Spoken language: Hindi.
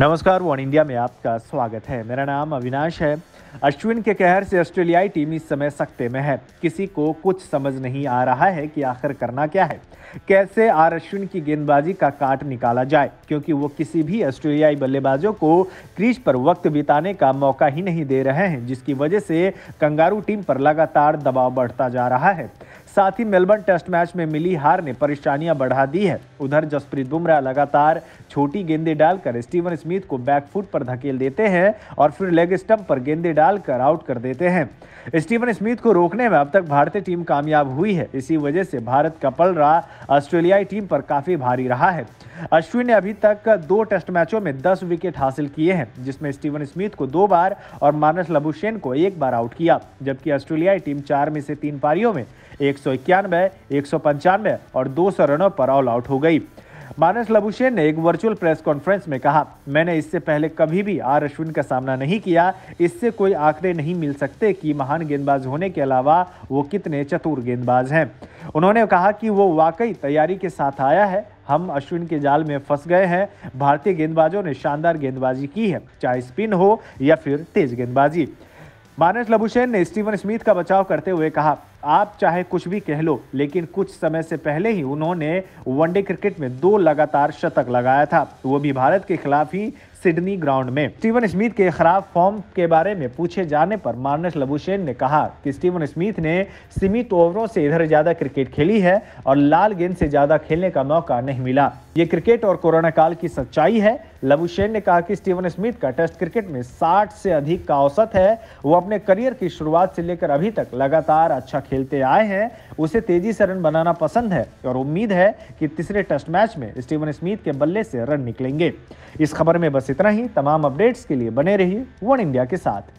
नमस्कार वन इंडिया में आपका स्वागत है मेरा नाम अविनाश है अश्विन के कहर से ऑस्ट्रेलियाई टीम इस समय सख्ते में है किसी को कुछ समझ नहीं आ रहा है कि आखिर करना क्या है कैसे आर अश्विन की गेंदबाजी का काट निकाला जाए क्योंकि वो किसी भी ऑस्ट्रेलियाई बल्लेबाजों को क्रीज पर वक्त बिताने का मौका ही नहीं दे रहे हैं जिसकी वजह से कंगारू टीम पर लगातार दबाव बढ़ता जा रहा है साथ ही मेलबर्न टेस्ट मैच में मिली हार ने परेशानियां बढ़ा दी है उधर जसप्रीत बुमराह लगातार छोटी गेंदे डालकर स्टीवन स्मिथ को बैकफुट पर धकेल देते हैं और फिर लेग स्टंप पर गेंदे डालकर आउट कर देते हैं स्टीवन स्मिथ को रोकने में अब तक भारतीय टीम कामयाब हुई है इसी वजह से भारत का पलरा ऑस्ट्रेलियाई टीम पर काफी भारी रहा है अश्विन ने अभी तक दो टेस्ट मैचों में दस विकेट हासिल किए हैं जिसमें स्टीवन स्मिथ को दो बार और मानस लबुशेन को एक बार आउट किया जबकि ऑस्ट्रेलियाई टीम चार में से तीन पारियों में एक सौ एक सौ और दो सौ रनों पर ऑल आउट हो गई मानस लबुशेन ने एक वर्चुअल प्रेस कॉन्फ्रेंस में कहा मैंने इससे पहले कभी भी आर अश्विन का सामना नहीं किया इससे कोई आंकड़े नहीं मिल सकते कि महान गेंदबाज होने के अलावा वो कितने चतुर गेंदबाज हैं उन्होंने कहा कि वो वाकई तैयारी के साथ आया है हम अश्विन के जाल में फंस गए हैं भारतीय गेंदबाजों ने शानदार गेंदबाजी की है चाहे स्पिन हो या फिर तेज गेंदबाजी मानस लबुशेन ने स्टीवन स्मिथ का बचाव करते हुए कहा आप चाहे कुछ भी कह लो लेकिन कुछ समय से पहले ही उन्होंने वनडे क्रिकेट में दो लगातार शतक लगाया था वो भी भारत के खिलाफ ही सिडनी ग्राउंड में स्टीवन स्मिथ के खराब फॉर्म के बारे में पूछे जाने पर मार्नस लबुशेन ने कहा कि स्टीवन स्मिथ ने सीमित ओवरों से इधर ज्यादा क्रिकेट खेली है और लाल गेंद से ज्यादा खेलने का मौका नहीं मिला ये क्रिकेट और कोरोना काल की सच्चाई है लबुशेन ने कहा कि स्टीवन स्मिथ का टेस्ट क्रिकेट में 60 से अधिक का औसत है वो अपने करियर की शुरुआत से लेकर अभी तक लगातार अच्छा खेलते आए हैं उसे तेजी से रन बनाना पसंद है और उम्मीद है कि तीसरे टेस्ट मैच में स्टीवन स्मिथ के बल्ले से रन निकलेंगे इस खबर में बस इतना ही तमाम अपडेट्स के लिए बने रहिए वन इंडिया के साथ